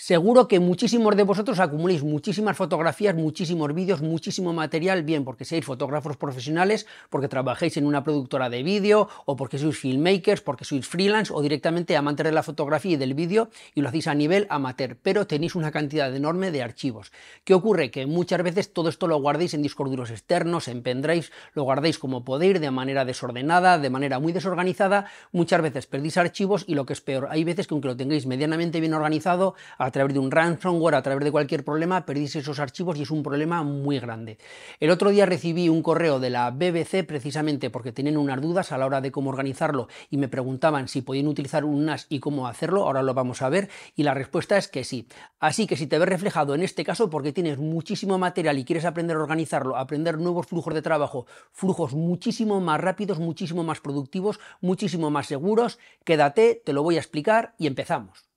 Seguro que muchísimos de vosotros acumuléis muchísimas fotografías, muchísimos vídeos, muchísimo material, bien porque seáis fotógrafos profesionales, porque trabajéis en una productora de vídeo, o porque sois filmmakers, porque sois freelance, o directamente amantes de la fotografía y del vídeo, y lo hacéis a nivel amateur, pero tenéis una cantidad enorme de archivos. ¿Qué ocurre? Que muchas veces todo esto lo guardéis en discos externos, en pendrives, lo guardéis como podéis, de manera desordenada, de manera muy desorganizada, muchas veces perdís archivos y lo que es peor, hay veces que aunque lo tengáis medianamente bien organizado, a través de un ransomware, a través de cualquier problema, perdís esos archivos y es un problema muy grande. El otro día recibí un correo de la BBC precisamente porque tienen unas dudas a la hora de cómo organizarlo y me preguntaban si podían utilizar un NAS y cómo hacerlo, ahora lo vamos a ver, y la respuesta es que sí. Así que si te ves reflejado en este caso porque tienes muchísimo material y quieres aprender a organizarlo, aprender nuevos flujos de trabajo, flujos muchísimo más rápidos, muchísimo más productivos, muchísimo más seguros, quédate, te lo voy a explicar y empezamos.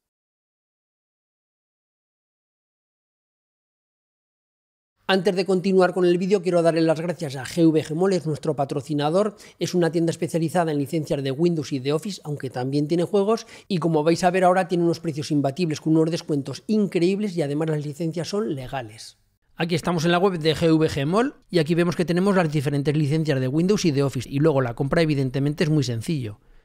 Antes de continuar con el vídeo, quiero darle las gracias a GVG es nuestro patrocinador. Es una tienda especializada en licencias de Windows y de Office, aunque también tiene juegos. Y como vais a ver ahora, tiene unos precios imbatibles con unos descuentos increíbles y además las licencias son legales. Aquí estamos en la web de GVG y aquí vemos que tenemos las diferentes licencias de Windows y de Office. Y luego la compra, evidentemente, es muy sencillo.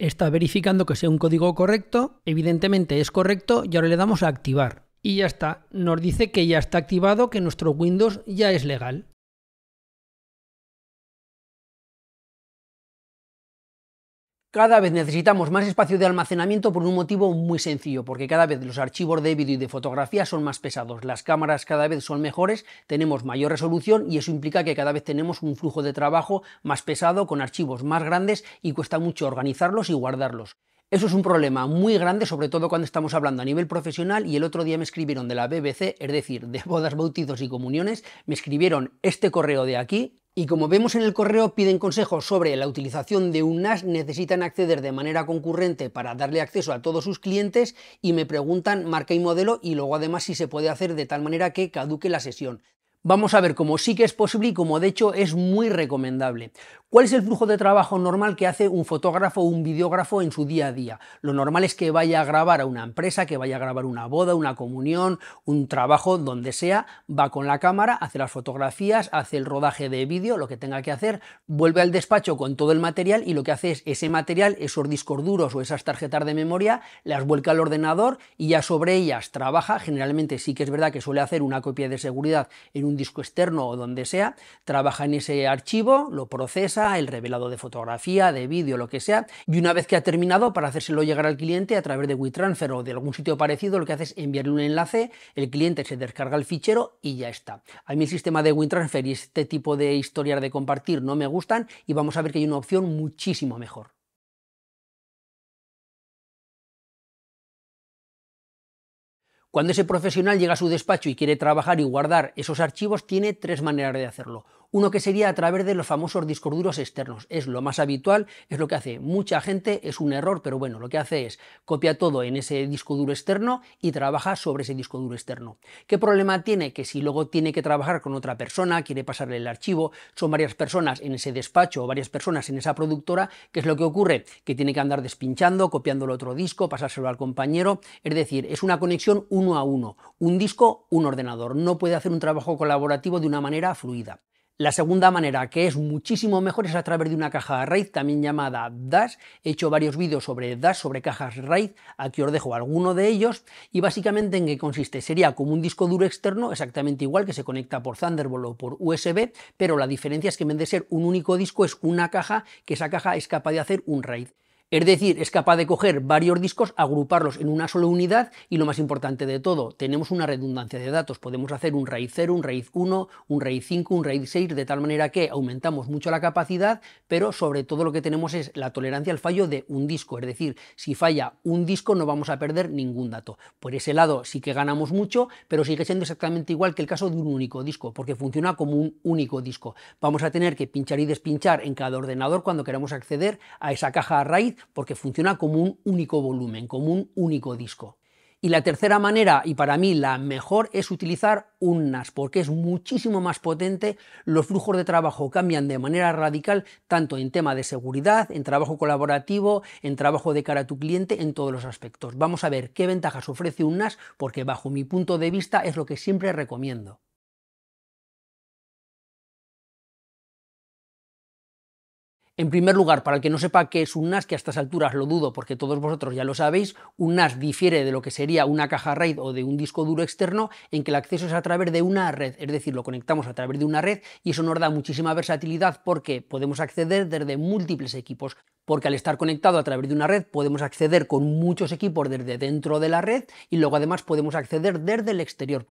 está verificando que sea un código correcto, evidentemente es correcto y ahora le damos a activar. Y ya está, nos dice que ya está activado, que nuestro Windows ya es legal. Cada vez necesitamos más espacio de almacenamiento por un motivo muy sencillo, porque cada vez los archivos de vídeo y de fotografía son más pesados, las cámaras cada vez son mejores, tenemos mayor resolución y eso implica que cada vez tenemos un flujo de trabajo más pesado, con archivos más grandes y cuesta mucho organizarlos y guardarlos. Eso es un problema muy grande, sobre todo cuando estamos hablando a nivel profesional, y el otro día me escribieron de la BBC, es decir, de bodas, bautizos y comuniones, me escribieron este correo de aquí, y como vemos en el correo, piden consejos sobre la utilización de un NAS, necesitan acceder de manera concurrente para darle acceso a todos sus clientes y me preguntan marca y modelo y luego además si se puede hacer de tal manera que caduque la sesión vamos a ver cómo sí que es posible y cómo de hecho es muy recomendable. ¿Cuál es el flujo de trabajo normal que hace un fotógrafo o un videógrafo en su día a día? Lo normal es que vaya a grabar a una empresa, que vaya a grabar una boda, una comunión, un trabajo, donde sea, va con la cámara, hace las fotografías, hace el rodaje de vídeo, lo que tenga que hacer, vuelve al despacho con todo el material y lo que hace es ese material, esos discos duros o esas tarjetas de memoria, las vuelca al ordenador y ya sobre ellas trabaja. Generalmente sí que es verdad que suele hacer una copia de seguridad en un un disco externo o donde sea, trabaja en ese archivo, lo procesa, el revelado de fotografía, de vídeo, lo que sea, y una vez que ha terminado, para hacérselo llegar al cliente a través de transfer o de algún sitio parecido, lo que hace es enviarle un enlace, el cliente se descarga el fichero y ya está. A mí el sistema de transfer y este tipo de historias de compartir no me gustan y vamos a ver que hay una opción muchísimo mejor. Cuando ese profesional llega a su despacho y quiere trabajar y guardar esos archivos, tiene tres maneras de hacerlo. Uno que sería a través de los famosos discos duros externos. Es lo más habitual, es lo que hace mucha gente, es un error, pero bueno, lo que hace es copia todo en ese disco duro externo y trabaja sobre ese disco duro externo. ¿Qué problema tiene? Que si luego tiene que trabajar con otra persona, quiere pasarle el archivo, son varias personas en ese despacho o varias personas en esa productora, ¿qué es lo que ocurre? Que tiene que andar despinchando, copiando el otro disco, pasárselo al compañero, es decir, es una conexión uno a uno, un disco, un ordenador, no puede hacer un trabajo colaborativo de una manera fluida. La segunda manera, que es muchísimo mejor, es a través de una caja RAID también llamada das. He hecho varios vídeos sobre das, sobre cajas RAID, aquí os dejo alguno de ellos. Y básicamente en qué consiste, sería como un disco duro externo, exactamente igual, que se conecta por Thunderbolt o por USB, pero la diferencia es que en vez de ser un único disco es una caja, que esa caja es capaz de hacer un RAID. Es decir, es capaz de coger varios discos, agruparlos en una sola unidad y lo más importante de todo, tenemos una redundancia de datos. Podemos hacer un RAID 0, un RAID 1, un RAID 5, un RAID 6, de tal manera que aumentamos mucho la capacidad, pero sobre todo lo que tenemos es la tolerancia al fallo de un disco. Es decir, si falla un disco no vamos a perder ningún dato. Por ese lado sí que ganamos mucho, pero sigue siendo exactamente igual que el caso de un único disco, porque funciona como un único disco. Vamos a tener que pinchar y despinchar en cada ordenador cuando queramos acceder a esa caja RAID porque funciona como un único volumen, como un único disco. Y la tercera manera, y para mí la mejor, es utilizar un NAS, porque es muchísimo más potente, los flujos de trabajo cambian de manera radical, tanto en tema de seguridad, en trabajo colaborativo, en trabajo de cara a tu cliente, en todos los aspectos. Vamos a ver qué ventajas ofrece un NAS, porque bajo mi punto de vista es lo que siempre recomiendo. En primer lugar, para el que no sepa qué es un NAS, que a estas alturas lo dudo porque todos vosotros ya lo sabéis, un NAS difiere de lo que sería una caja RAID o de un disco duro externo en que el acceso es a través de una red, es decir, lo conectamos a través de una red y eso nos da muchísima versatilidad porque podemos acceder desde múltiples equipos, porque al estar conectado a través de una red podemos acceder con muchos equipos desde dentro de la red y luego además podemos acceder desde el exterior.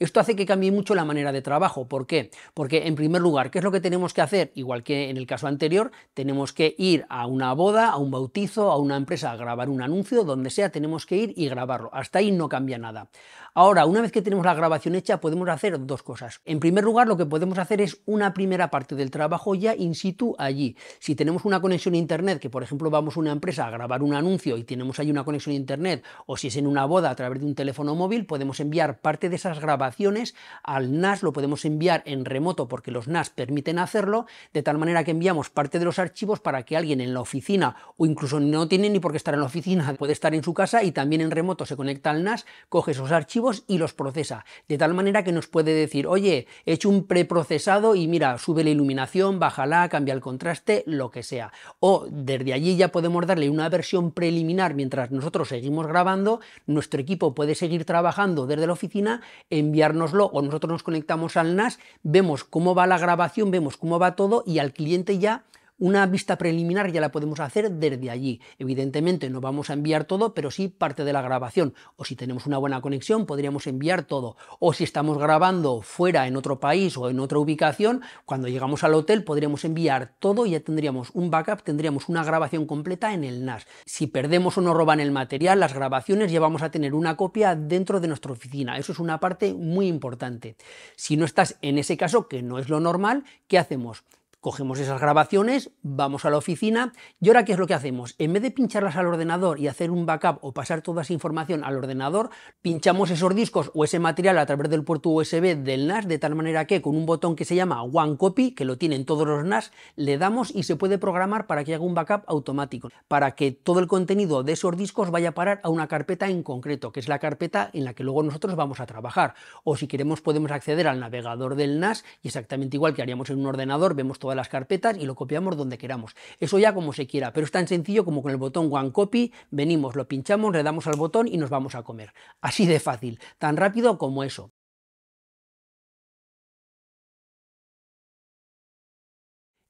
Esto hace que cambie mucho la manera de trabajo. ¿Por qué? Porque, en primer lugar, ¿qué es lo que tenemos que hacer? Igual que en el caso anterior, tenemos que ir a una boda, a un bautizo, a una empresa a grabar un anuncio, donde sea, tenemos que ir y grabarlo. Hasta ahí no cambia nada. Ahora, una vez que tenemos la grabación hecha, podemos hacer dos cosas. En primer lugar, lo que podemos hacer es una primera parte del trabajo ya in situ allí. Si tenemos una conexión a Internet, que por ejemplo vamos a una empresa a grabar un anuncio y tenemos ahí una conexión a Internet, o si es en una boda a través de un teléfono móvil, podemos enviar parte de esas grabaciones al NAS, lo podemos enviar en remoto porque los NAS permiten hacerlo, de tal manera que enviamos parte de los archivos para que alguien en la oficina o incluso no tiene ni por qué estar en la oficina, puede estar en su casa y también en remoto se conecta al NAS, coge esos archivos, y los procesa, de tal manera que nos puede decir, oye, he hecho un preprocesado y mira, sube la iluminación, bájala, cambia el contraste, lo que sea. O desde allí ya podemos darle una versión preliminar mientras nosotros seguimos grabando, nuestro equipo puede seguir trabajando desde la oficina, enviárnoslo o nosotros nos conectamos al NAS, vemos cómo va la grabación, vemos cómo va todo y al cliente ya una vista preliminar ya la podemos hacer desde allí. Evidentemente no vamos a enviar todo, pero sí parte de la grabación. O si tenemos una buena conexión, podríamos enviar todo. O si estamos grabando fuera, en otro país o en otra ubicación, cuando llegamos al hotel podríamos enviar todo y ya tendríamos un backup, tendríamos una grabación completa en el NAS. Si perdemos o nos roban el material, las grabaciones ya vamos a tener una copia dentro de nuestra oficina. Eso es una parte muy importante. Si no estás en ese caso, que no es lo normal, ¿qué hacemos? Cogemos esas grabaciones, vamos a la oficina y ahora ¿qué es lo que hacemos? En vez de pincharlas al ordenador y hacer un backup o pasar toda esa información al ordenador, pinchamos esos discos o ese material a través del puerto USB del NAS de tal manera que con un botón que se llama One Copy, que lo tienen todos los NAS, le damos y se puede programar para que haga un backup automático, para que todo el contenido de esos discos vaya a parar a una carpeta en concreto, que es la carpeta en la que luego nosotros vamos a trabajar. O si queremos podemos acceder al navegador del NAS y exactamente igual que haríamos en un ordenador, vemos toda las carpetas y lo copiamos donde queramos. Eso ya como se quiera, pero es tan sencillo como con el botón One Copy, venimos, lo pinchamos, le damos al botón y nos vamos a comer. Así de fácil, tan rápido como eso.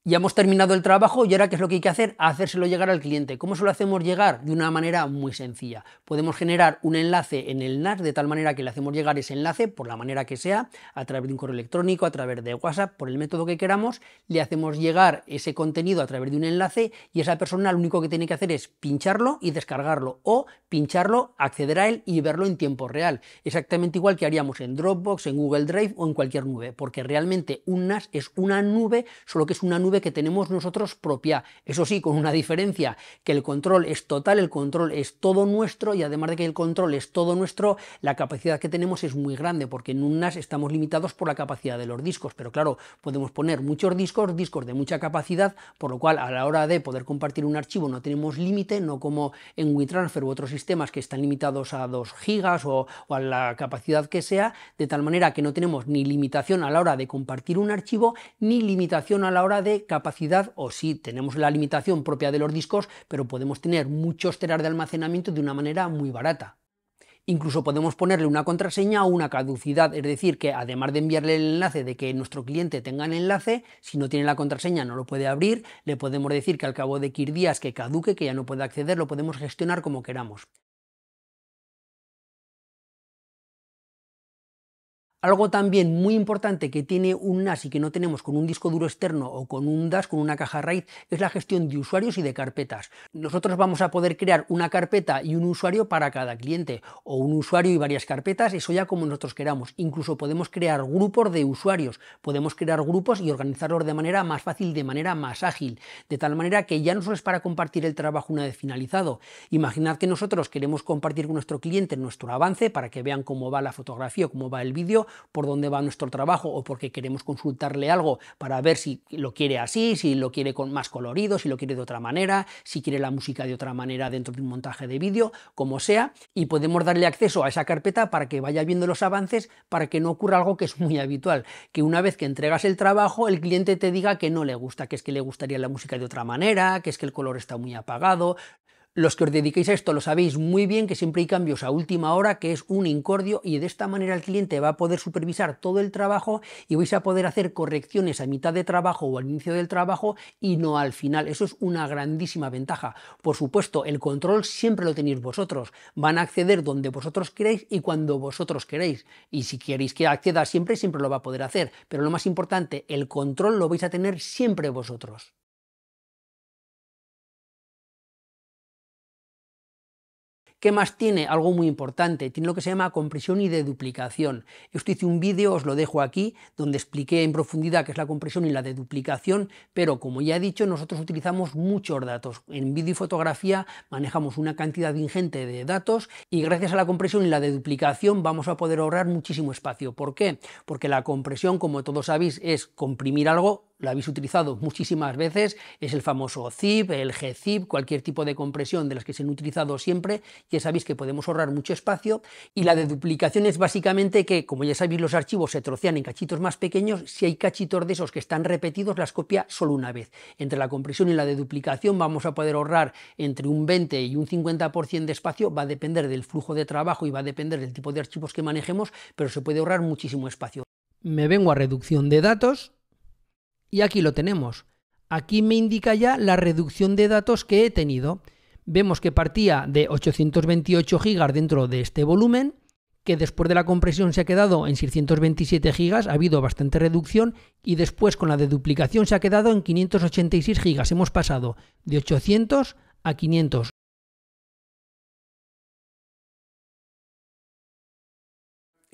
ya hemos terminado el trabajo y ahora qué es lo que hay que hacer? Hacérselo llegar al cliente. ¿Cómo se lo hacemos llegar? De una manera muy sencilla. Podemos generar un enlace en el NAS de tal manera que le hacemos llegar ese enlace por la manera que sea, a través de un correo electrónico, a través de WhatsApp, por el método que queramos, le hacemos llegar ese contenido a través de un enlace y esa persona lo único que tiene que hacer es pincharlo y descargarlo o pincharlo, acceder a él y verlo en tiempo real. Exactamente igual que haríamos en Dropbox, en Google Drive o en cualquier nube, porque realmente un NAS es una nube, solo que es una nube que tenemos nosotros propia. Eso sí, con una diferencia, que el control es total, el control es todo nuestro y además de que el control es todo nuestro, la capacidad que tenemos es muy grande porque en un NAS estamos limitados por la capacidad de los discos, pero claro, podemos poner muchos discos, discos de mucha capacidad, por lo cual a la hora de poder compartir un archivo no tenemos límite, no como en WeTransfer u otros sistemas que están limitados a 2 GB o a la capacidad que sea, de tal manera que no tenemos ni limitación a la hora de compartir un archivo ni limitación a la hora de capacidad, o sí, tenemos la limitación propia de los discos, pero podemos tener muchos teras de almacenamiento de una manera muy barata. Incluso podemos ponerle una contraseña o una caducidad, es decir, que además de enviarle el enlace de que nuestro cliente tenga el enlace, si no tiene la contraseña no lo puede abrir, le podemos decir que al cabo de X días que caduque, que ya no puede acceder, lo podemos gestionar como queramos. Algo también muy importante que tiene un NAS y que no tenemos con un disco duro externo o con un DAS, con una caja RAID, es la gestión de usuarios y de carpetas. Nosotros vamos a poder crear una carpeta y un usuario para cada cliente, o un usuario y varias carpetas, eso ya como nosotros queramos. Incluso podemos crear grupos de usuarios, podemos crear grupos y organizarlos de manera más fácil, de manera más ágil, de tal manera que ya no solo es para compartir el trabajo una vez finalizado. Imaginad que nosotros queremos compartir con nuestro cliente nuestro avance para que vean cómo va la fotografía o cómo va el vídeo, por dónde va nuestro trabajo o porque queremos consultarle algo para ver si lo quiere así, si lo quiere con más colorido, si lo quiere de otra manera, si quiere la música de otra manera dentro de un montaje de vídeo, como sea, y podemos darle acceso a esa carpeta para que vaya viendo los avances, para que no ocurra algo que es muy habitual, que una vez que entregas el trabajo, el cliente te diga que no le gusta, que es que le gustaría la música de otra manera, que es que el color está muy apagado, los que os dediquéis a esto lo sabéis muy bien que siempre hay cambios a última hora, que es un incordio y de esta manera el cliente va a poder supervisar todo el trabajo y vais a poder hacer correcciones a mitad de trabajo o al inicio del trabajo y no al final. Eso es una grandísima ventaja. Por supuesto, el control siempre lo tenéis vosotros. Van a acceder donde vosotros queréis y cuando vosotros queréis. Y si queréis que acceda siempre, siempre lo va a poder hacer. Pero lo más importante, el control lo vais a tener siempre vosotros. ¿Qué más tiene? Algo muy importante, tiene lo que se llama compresión y deduplicación. Esto hice un vídeo, os lo dejo aquí, donde expliqué en profundidad qué es la compresión y la deduplicación, pero como ya he dicho, nosotros utilizamos muchos datos. En vídeo y fotografía manejamos una cantidad ingente de datos y gracias a la compresión y la deduplicación vamos a poder ahorrar muchísimo espacio. ¿Por qué? Porque la compresión, como todos sabéis, es comprimir algo lo habéis utilizado muchísimas veces, es el famoso zip, el gzip, cualquier tipo de compresión de las que se han utilizado siempre, ya sabéis que podemos ahorrar mucho espacio y la deduplicación es básicamente que, como ya sabéis, los archivos se trocean en cachitos más pequeños, si hay cachitos de esos que están repetidos, las copia solo una vez. Entre la compresión y la deduplicación vamos a poder ahorrar entre un 20 y un 50% de espacio, va a depender del flujo de trabajo y va a depender del tipo de archivos que manejemos, pero se puede ahorrar muchísimo espacio. Me vengo a reducción de datos, y aquí lo tenemos. Aquí me indica ya la reducción de datos que he tenido. Vemos que partía de 828 GB dentro de este volumen, que después de la compresión se ha quedado en 627 GB, ha habido bastante reducción, y después con la deduplicación se ha quedado en 586 GB. Hemos pasado de 800 a 500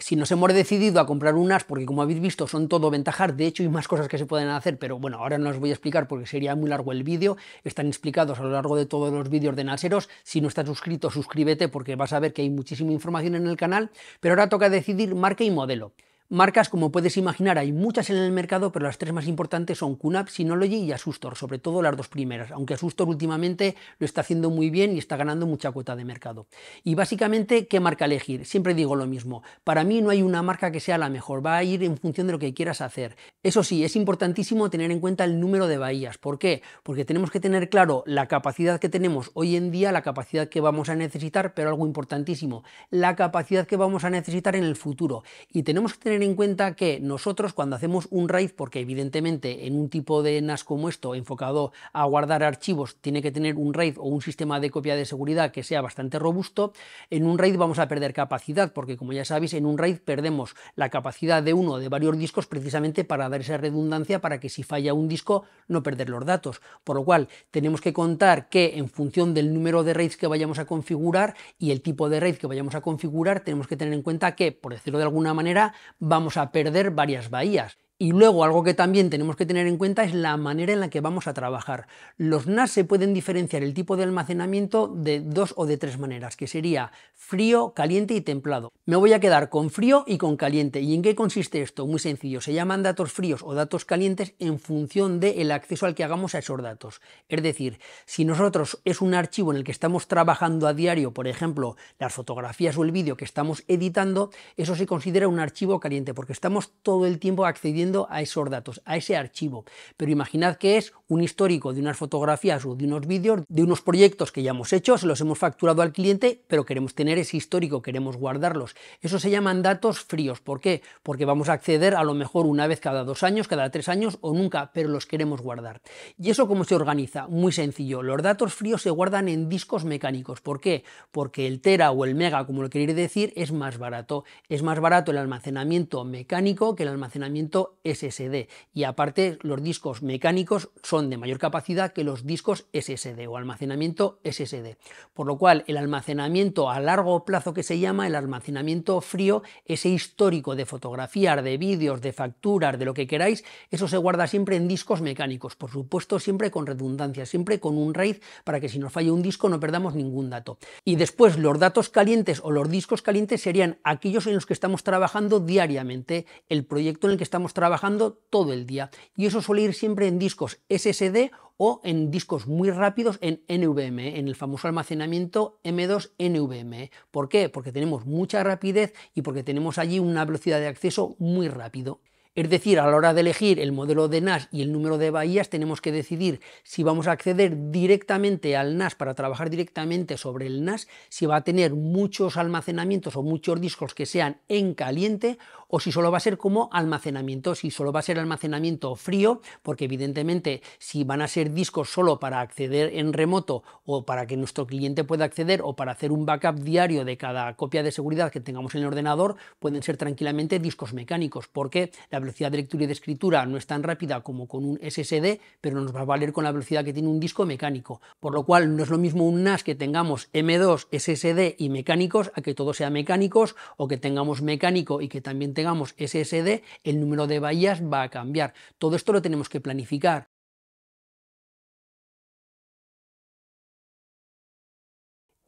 si nos hemos decidido a comprar unas, porque como habéis visto son todo ventajas, de hecho hay más cosas que se pueden hacer, pero bueno, ahora no os voy a explicar porque sería muy largo el vídeo, están explicados a lo largo de todos los vídeos de Naseros, si no estás suscrito suscríbete porque vas a ver que hay muchísima información en el canal, pero ahora toca decidir marca y modelo. Marcas, como puedes imaginar, hay muchas en el mercado, pero las tres más importantes son QNAP, Synology y Asustor, sobre todo las dos primeras, aunque Asustor últimamente lo está haciendo muy bien y está ganando mucha cuota de mercado. Y básicamente, ¿qué marca elegir? Siempre digo lo mismo, para mí no hay una marca que sea la mejor, va a ir en función de lo que quieras hacer. Eso sí, es importantísimo tener en cuenta el número de bahías. ¿Por qué? Porque tenemos que tener claro la capacidad que tenemos hoy en día, la capacidad que vamos a necesitar, pero algo importantísimo, la capacidad que vamos a necesitar en el futuro. Y tenemos que tener en cuenta que nosotros cuando hacemos un RAID, porque evidentemente en un tipo de NAS como esto, enfocado a guardar archivos, tiene que tener un RAID o un sistema de copia de seguridad que sea bastante robusto, en un RAID vamos a perder capacidad, porque como ya sabéis, en un RAID perdemos la capacidad de uno de varios discos precisamente para dar esa redundancia para que si falla un disco no perder los datos. Por lo cual, tenemos que contar que en función del número de RAIDs que vayamos a configurar y el tipo de RAID que vayamos a configurar, tenemos que tener en cuenta que, por decirlo de alguna manera, vamos a perder varias bahías y luego algo que también tenemos que tener en cuenta es la manera en la que vamos a trabajar. Los NAS se pueden diferenciar el tipo de almacenamiento de dos o de tres maneras, que sería frío, caliente y templado. Me voy a quedar con frío y con caliente. ¿Y en qué consiste esto? Muy sencillo, se llaman datos fríos o datos calientes en función del acceso al que hagamos a esos datos. Es decir, si nosotros es un archivo en el que estamos trabajando a diario, por ejemplo, las fotografías o el vídeo que estamos editando, eso se considera un archivo caliente porque estamos todo el tiempo accediendo a esos datos, a ese archivo. Pero imaginad que es un histórico de unas fotografías o de unos vídeos, de unos proyectos que ya hemos hecho, se los hemos facturado al cliente, pero queremos tener ese histórico, queremos guardarlos. Eso se llaman datos fríos. ¿Por qué? Porque vamos a acceder a lo mejor una vez cada dos años, cada tres años o nunca, pero los queremos guardar. ¿Y eso cómo se organiza? Muy sencillo. Los datos fríos se guardan en discos mecánicos. ¿Por qué? Porque el tera o el mega, como lo queréis decir, es más barato. Es más barato el almacenamiento mecánico que el almacenamiento SSD. Y aparte, los discos mecánicos son de mayor capacidad que los discos SSD o almacenamiento SSD. Por lo cual, el almacenamiento a largo plazo que se llama el almacenamiento frío, ese histórico de fotografías, de vídeos, de facturas, de lo que queráis, eso se guarda siempre en discos mecánicos. Por supuesto, siempre con redundancia, siempre con un RAID para que si nos falla un disco no perdamos ningún dato. Y después, los datos calientes o los discos calientes serían aquellos en los que estamos trabajando diariamente, el proyecto en el que estamos trabajando trabajando todo el día. Y eso suele ir siempre en discos SSD o en discos muy rápidos en NVMe, ¿eh? en el famoso almacenamiento M2 NVMe. ¿eh? ¿Por qué? Porque tenemos mucha rapidez y porque tenemos allí una velocidad de acceso muy rápido. Es decir, a la hora de elegir el modelo de NAS y el número de bahías, tenemos que decidir si vamos a acceder directamente al NAS para trabajar directamente sobre el NAS, si va a tener muchos almacenamientos o muchos discos que sean en caliente, o si solo va a ser como almacenamiento, si solo va a ser almacenamiento frío, porque evidentemente si van a ser discos solo para acceder en remoto o para que nuestro cliente pueda acceder o para hacer un backup diario de cada copia de seguridad que tengamos en el ordenador, pueden ser tranquilamente discos mecánicos, porque la velocidad de lectura y de escritura no es tan rápida como con un SSD, pero nos va a valer con la velocidad que tiene un disco mecánico. Por lo cual no es lo mismo un NAS que tengamos M2, SSD y mecánicos a que todo sea mecánicos o que tengamos mecánico y que también tengamos SSD, el número de bahías va a cambiar. Todo esto lo tenemos que planificar.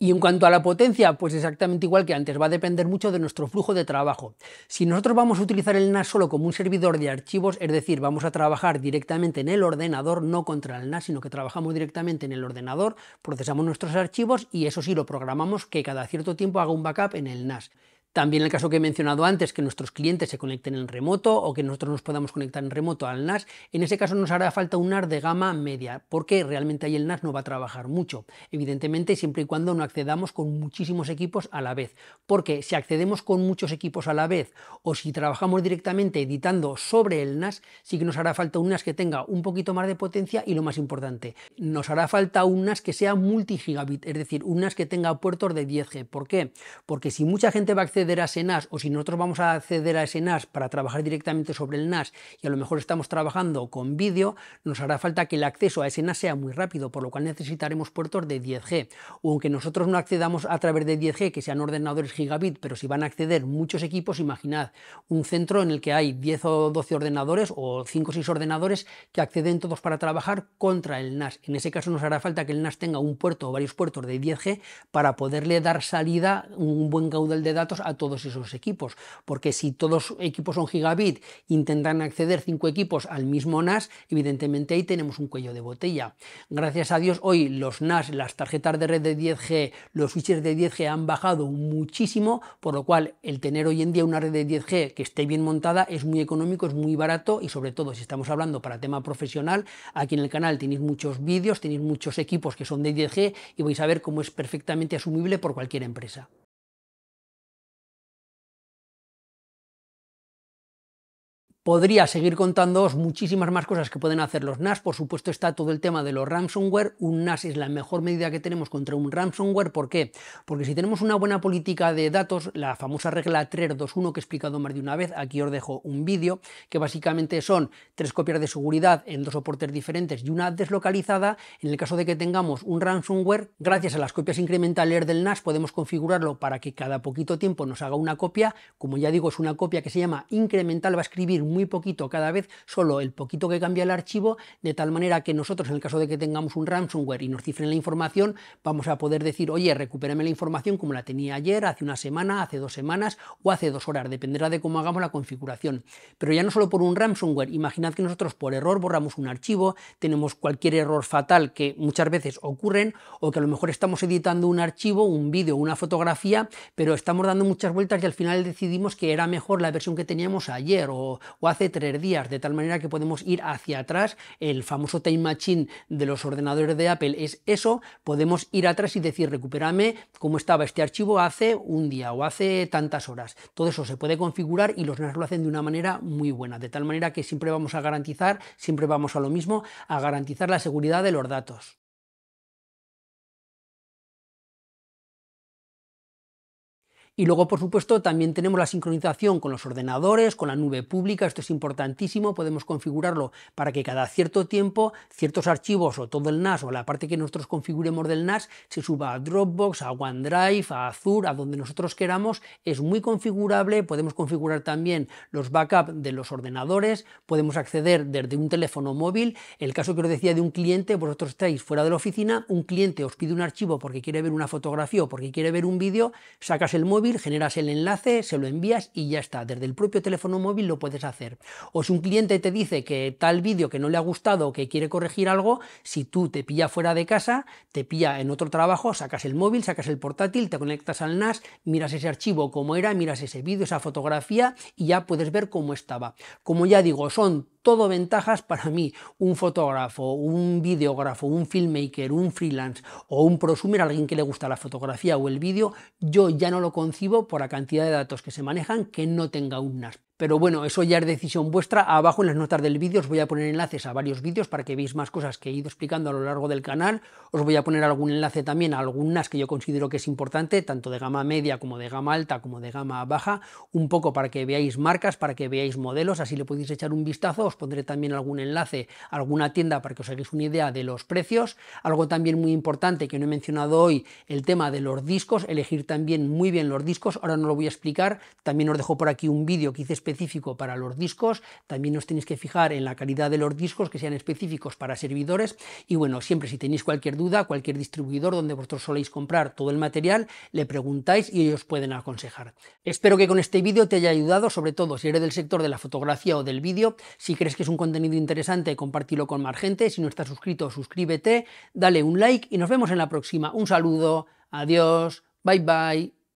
Y en cuanto a la potencia, pues exactamente igual que antes, va a depender mucho de nuestro flujo de trabajo. Si nosotros vamos a utilizar el NAS solo como un servidor de archivos, es decir, vamos a trabajar directamente en el ordenador, no contra el NAS, sino que trabajamos directamente en el ordenador, procesamos nuestros archivos y eso sí lo programamos que cada cierto tiempo haga un backup en el NAS. También el caso que he mencionado antes, que nuestros clientes se conecten en remoto o que nosotros nos podamos conectar en remoto al NAS, en ese caso nos hará falta un NAS de gama media, porque realmente ahí el NAS no va a trabajar mucho, evidentemente siempre y cuando no accedamos con muchísimos equipos a la vez, porque si accedemos con muchos equipos a la vez o si trabajamos directamente editando sobre el NAS, sí que nos hará falta un NAS que tenga un poquito más de potencia y lo más importante, nos hará falta un NAS que sea multigigabit, es decir, un NAS que tenga puertos de 10G. ¿Por qué? Porque si mucha gente va a acceder a ese NAS o si nosotros vamos a acceder a ese NAS para trabajar directamente sobre el NAS y a lo mejor estamos trabajando con vídeo, nos hará falta que el acceso a ese NAS sea muy rápido, por lo cual necesitaremos puertos de 10G. O aunque nosotros no accedamos a través de 10G, que sean ordenadores gigabit, pero si van a acceder muchos equipos, imaginad un centro en el que hay 10 o 12 ordenadores o 5 o 6 ordenadores que acceden todos para trabajar contra el NAS. En ese caso nos hará falta que el NAS tenga un puerto o varios puertos de 10G para poderle dar salida un buen caudal de datos a todos esos equipos, porque si todos equipos son gigabit, intentan acceder cinco equipos al mismo NAS, evidentemente ahí tenemos un cuello de botella. Gracias a Dios hoy los NAS, las tarjetas de red de 10G, los switches de 10G han bajado muchísimo, por lo cual el tener hoy en día una red de 10G que esté bien montada es muy económico, es muy barato y sobre todo si estamos hablando para tema profesional, aquí en el canal tenéis muchos vídeos, tenéis muchos equipos que son de 10G y vais a ver cómo es perfectamente asumible por cualquier empresa. Podría seguir contándoos muchísimas más cosas que pueden hacer los NAS. Por supuesto está todo el tema de los ransomware. Un NAS es la mejor medida que tenemos contra un ransomware. ¿Por qué? Porque si tenemos una buena política de datos, la famosa regla 321 que he explicado más de una vez, aquí os dejo un vídeo, que básicamente son tres copias de seguridad en dos soportes diferentes y una deslocalizada. En el caso de que tengamos un ransomware, gracias a las copias incrementales del NAS podemos configurarlo para que cada poquito tiempo nos haga una copia. Como ya digo, es una copia que se llama incremental, va a escribir muy poquito cada vez, solo el poquito que cambia el archivo, de tal manera que nosotros en el caso de que tengamos un ransomware y nos cifren la información, vamos a poder decir, oye, recupérame la información como la tenía ayer, hace una semana, hace dos semanas o hace dos horas, dependerá de cómo hagamos la configuración. Pero ya no solo por un ransomware, imaginad que nosotros por error borramos un archivo, tenemos cualquier error fatal que muchas veces ocurren o que a lo mejor estamos editando un archivo, un vídeo, una fotografía, pero estamos dando muchas vueltas y al final decidimos que era mejor la versión que teníamos ayer o, o hace tres días, de tal manera que podemos ir hacia atrás. El famoso Time Machine de los ordenadores de Apple es eso. Podemos ir atrás y decir, recupérame cómo estaba este archivo hace un día o hace tantas horas. Todo eso se puede configurar y los NAS lo hacen de una manera muy buena, de tal manera que siempre vamos a garantizar, siempre vamos a lo mismo, a garantizar la seguridad de los datos. Y luego, por supuesto, también tenemos la sincronización con los ordenadores, con la nube pública, esto es importantísimo, podemos configurarlo para que cada cierto tiempo ciertos archivos o todo el NAS o la parte que nosotros configuremos del NAS se suba a Dropbox, a OneDrive, a Azure, a donde nosotros queramos, es muy configurable, podemos configurar también los backups de los ordenadores, podemos acceder desde un teléfono móvil, el caso que os decía de un cliente, vosotros estáis fuera de la oficina, un cliente os pide un archivo porque quiere ver una fotografía o porque quiere ver un vídeo, sacas el móvil, generas el enlace, se lo envías y ya está. Desde el propio teléfono móvil lo puedes hacer. O si un cliente te dice que tal vídeo que no le ha gustado o que quiere corregir algo, si tú te pilla fuera de casa, te pilla en otro trabajo, sacas el móvil, sacas el portátil, te conectas al NAS, miras ese archivo como era, miras ese vídeo, esa fotografía y ya puedes ver cómo estaba. Como ya digo, son todo ventajas para mí, un fotógrafo, un videógrafo, un filmmaker, un freelance o un prosumer, alguien que le gusta la fotografía o el vídeo, yo ya no lo concibo por la cantidad de datos que se manejan que no tenga un NAS. Pero bueno, eso ya es decisión vuestra. Abajo en las notas del vídeo os voy a poner enlaces a varios vídeos para que veáis más cosas que he ido explicando a lo largo del canal. Os voy a poner algún enlace también a algunas que yo considero que es importante, tanto de gama media como de gama alta como de gama baja, un poco para que veáis marcas, para que veáis modelos, así le podéis echar un vistazo. Os pondré también algún enlace a alguna tienda para que os hagáis una idea de los precios. Algo también muy importante que no he mencionado hoy, el tema de los discos, elegir también muy bien los discos. Ahora no lo voy a explicar. También os dejo por aquí un vídeo que hice especial específico para los discos, también os tenéis que fijar en la calidad de los discos que sean específicos para servidores y bueno, siempre si tenéis cualquier duda, cualquier distribuidor donde vosotros soléis comprar todo el material, le preguntáis y ellos pueden aconsejar. Espero que con este vídeo te haya ayudado, sobre todo si eres del sector de la fotografía o del vídeo, si crees que es un contenido interesante, compártelo con más gente, si no estás suscrito, suscríbete, dale un like y nos vemos en la próxima. Un saludo, adiós, bye bye.